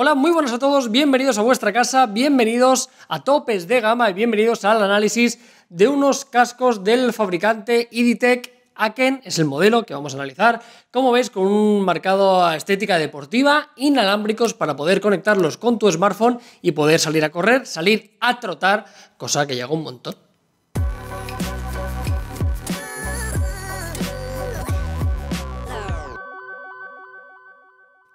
Hola, muy buenos a todos, bienvenidos a vuestra casa, bienvenidos a topes de gama y bienvenidos al análisis de unos cascos del fabricante Editech Aken es el modelo que vamos a analizar. Como veis, con un marcado estética deportiva, inalámbricos para poder conectarlos con tu smartphone y poder salir a correr, salir a trotar, cosa que llega un montón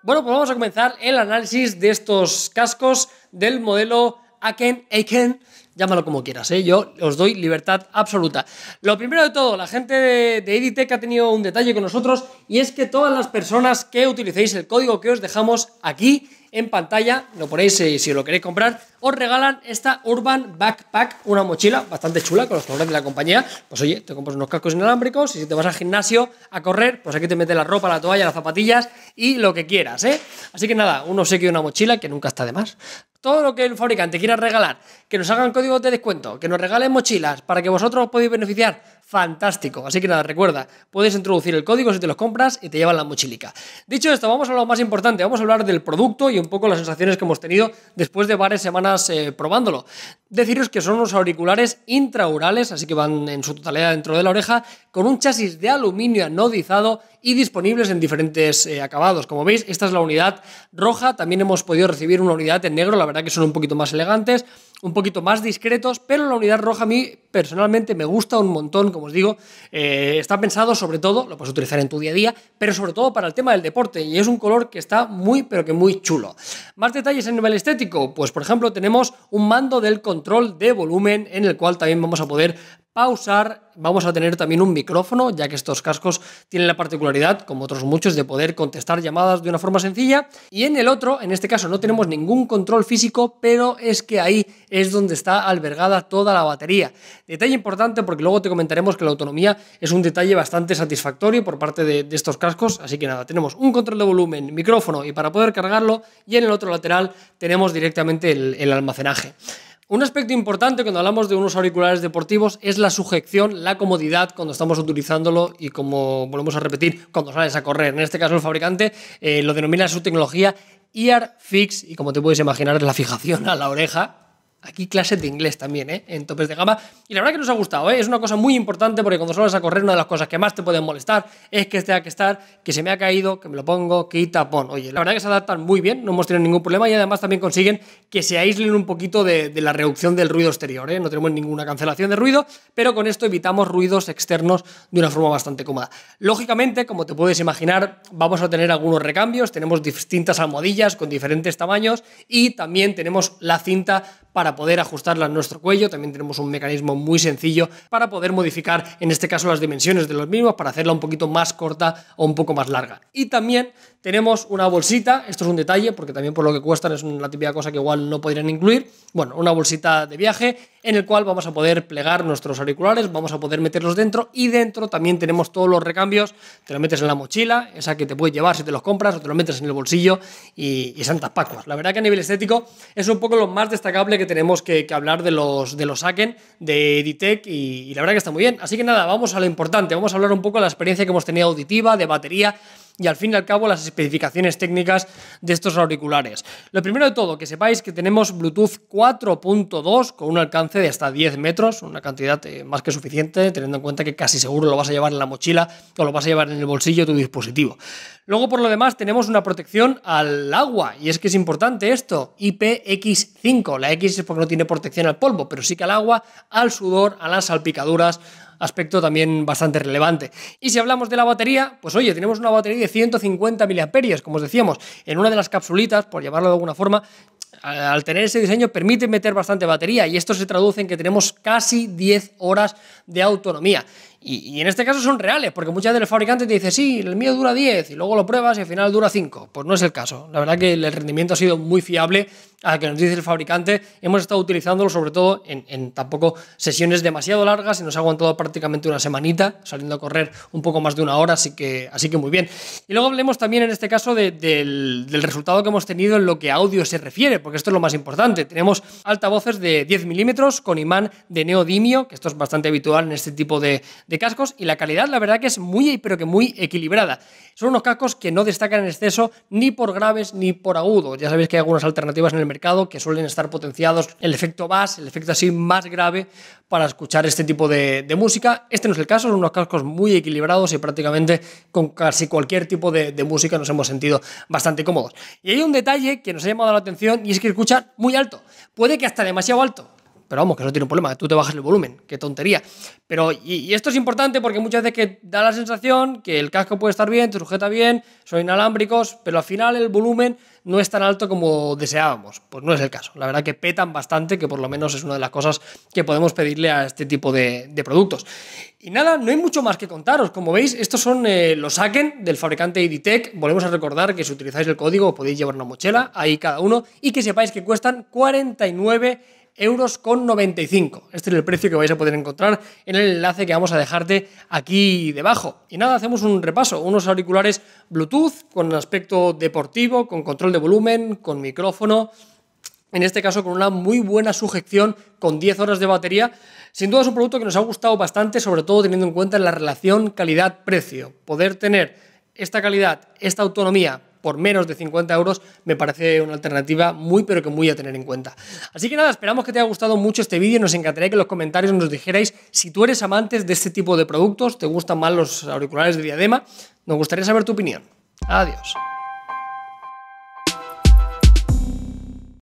Bueno, pues vamos a comenzar el análisis de estos cascos del modelo Aken, Aken, llámalo como quieras, ¿eh? yo os doy libertad absoluta. Lo primero de todo, la gente de, Editech Editec ha tenido un detalle con nosotros y es que todas las personas que utilicéis el código que os dejamos aquí en pantalla, lo ponéis eh, si lo queréis comprar, os regalan esta Urban Backpack, una mochila bastante chula con los colores de la compañía. Pues oye, te compras unos cascos inalámbricos y si te vas al gimnasio a correr, pues aquí te mete la ropa, la toalla, las zapatillas y lo que quieras, ¿eh? Así que nada, uno sé que una mochila que nunca está de más todo lo que el fabricante quiera regalar, que nos hagan códigos de descuento, que nos regalen mochilas para que vosotros podáis beneficiar fantástico. Así que nada, recuerda, puedes introducir el código si te los compras y te llevan la mochilica. Dicho esto, vamos a lo más importante, vamos a hablar del producto y un poco las sensaciones que hemos tenido después de varias semanas eh, probándolo. Deciros que son unos auriculares intraurales, así que van en su totalidad dentro de la oreja, con un chasis de aluminio anodizado y disponibles en diferentes eh, acabados. Como veis, esta es la unidad roja, también hemos podido recibir una unidad en negro, la verdad que son un poquito más elegantes un poquito más discretos, pero la unidad roja a mí personalmente me gusta un montón, como os digo, eh, está pensado sobre todo, lo puedes utilizar en tu día a día, pero sobre todo para el tema del deporte y es un color que está muy, pero que muy chulo. Más detalles en nivel estético, pues por ejemplo tenemos un mando del control de volumen en el cual también vamos a poder pausar. Vamos a tener también un micrófono, ya que estos cascos tienen la particularidad, como otros muchos, de poder contestar llamadas de una forma sencilla. Y en el otro, en este caso, no tenemos ningún control físico, pero es que ahí es donde está albergada toda la batería. Detalle importante porque luego te comentaremos que la autonomía es un detalle bastante satisfactorio por parte de, estos cascos. Así que nada, tenemos un control de volumen, micrófono y para poder cargarlo. Y en el otro lateral tenemos directamente el almacenaje. Un aspecto importante cuando hablamos de unos auriculares deportivos es la sujeción, la comodidad cuando estamos utilizándolo y como volvemos a repetir, cuando sales a correr. En este caso el fabricante eh, lo denomina su tecnología Ear Fix y como te puedes imaginar es la fijación a la oreja, Aquí clases de inglés también, ¿eh? En topes de gama. Y la verdad que nos ha gustado, ¿eh? Es una cosa muy importante porque cuando sales a correr, una de las cosas que más te pueden molestar es que tenga que estar, que se me ha caído, que me lo pongo, quita, pon. Oye, la verdad que se adaptan muy bien, no hemos tenido ningún problema y además también consiguen que se aíslen un poquito de, la reducción del ruido exterior, ¿eh? No tenemos ninguna cancelación de ruido, pero con esto evitamos ruidos externos de una forma bastante cómoda. Lógicamente, como te puedes imaginar, vamos a tener algunos recambios, tenemos distintas almohadillas con diferentes tamaños y también tenemos la cinta para poder ajustarla a nuestro cuello. También tenemos un mecanismo muy sencillo para poder modificar, en este caso, las dimensiones de los mismos para hacerla un poquito más corta o un poco más larga. Y también tenemos una bolsita, esto es un detalle porque también por lo que cuestan es una típica cosa que igual no podrían incluir. Bueno, una bolsita de viaje en el cual vamos a poder plegar nuestros auriculares, vamos a poder meterlos dentro y dentro también tenemos todos los recambios, te lo metes en la mochila, esa que te puedes llevar si te los compras o te lo metes en el bolsillo y, santas pascuas. La verdad que a nivel estético es un poco lo más destacable que tenemos que, hablar de los, de los Aken, de Editec y, y la verdad que está muy bien. Así que nada, vamos a lo importante, vamos a hablar un poco de la experiencia que hemos tenido auditiva, de batería, y al fin y al cabo las especificaciones técnicas de estos auriculares. Lo primero de todo, que sepáis que tenemos Bluetooth 4.2 con un alcance de hasta 10 metros, una cantidad eh, más que suficiente, teniendo en cuenta que casi seguro lo vas a llevar en la mochila o lo vas a llevar en el bolsillo de tu dispositivo. Luego, por lo demás, tenemos una protección al agua, y es que es importante esto, IPX5. La X es porque no tiene protección al polvo, pero sí que al agua, al sudor, a las salpicaduras, aspecto también bastante relevante. Y si hablamos de la batería, pues oye, tenemos una batería de 150 mAh, como os decíamos, en una de las capsulitas, por llamarlo de alguna forma, al tener ese diseño permite meter bastante batería y esto se traduce en que tenemos casi 10 horas de autonomía. Y, en este caso son reales, porque muchas veces el fabricante te dice, sí, el mío dura 10 y luego lo pruebas y al final dura 5. Pues no es el caso. La verdad que el rendimiento ha sido muy fiable a lo que nos dice el fabricante. Hemos estado utilizándolo sobre todo en, tampoco sesiones demasiado largas y nos ha aguantado prácticamente una semanita, saliendo a correr un poco más de una hora, así que, así que muy bien. Y luego hablemos también en este caso del, del, resultado que hemos tenido en lo que a audio se refiere, porque esto es lo más importante. Tenemos altavoces de 10 milímetros con imán de neodimio, que esto es bastante habitual en este tipo de de cascos y la calidad la verdad que es muy pero que muy equilibrada. Son unos cascos que no destacan en exceso ni por graves ni por agudos. Ya sabéis que hay algunas alternativas en el mercado que suelen estar potenciados el efecto bass, el efecto así más grave para escuchar este tipo de, música. Este no es el caso, son unos cascos muy equilibrados y prácticamente con casi cualquier tipo de, música nos hemos sentido bastante cómodos. Y hay un detalle que nos ha llamado la atención y es que escuchan muy alto. Puede que hasta demasiado alto. Pero vamos, que no tiene un problema, tú te bajas el volumen, qué tontería. Pero, y, esto es importante porque muchas veces que da la sensación que el casco puede estar bien, te sujeta bien, son inalámbricos, pero al final el volumen no es tan alto como deseábamos. Pues no es el caso. La verdad que petan bastante, que por lo menos es una de las cosas que podemos pedirle a este tipo de, productos. Y nada, no hay mucho más que contaros. Como veis, estos son eh, los saquen del fabricante Editech. Volvemos a recordar que si utilizáis el código podéis llevar una mochila, ahí cada uno, y que sepáis que cuestan 49 euros con 95. Este es el precio que vais a poder encontrar en el enlace que vamos a dejarte aquí debajo. Y nada, hacemos un repaso. Unos auriculares Bluetooth con aspecto deportivo, con control de volumen, con micrófono. En este caso con una muy buena sujeción, con 10 horas de batería. Sin duda es un producto que nos ha gustado bastante, sobre todo teniendo en cuenta la relación calidad-precio. Poder tener esta calidad, esta autonomía, por menos de 50 euros me parece una alternativa muy pero que muy a tener en cuenta. Así que nada, esperamos que te haya gustado mucho este vídeo, nos encantaría que en los comentarios nos dijerais si tú eres amante de este tipo de productos, te gustan más los auriculares de diadema, nos gustaría saber tu opinión. Adiós.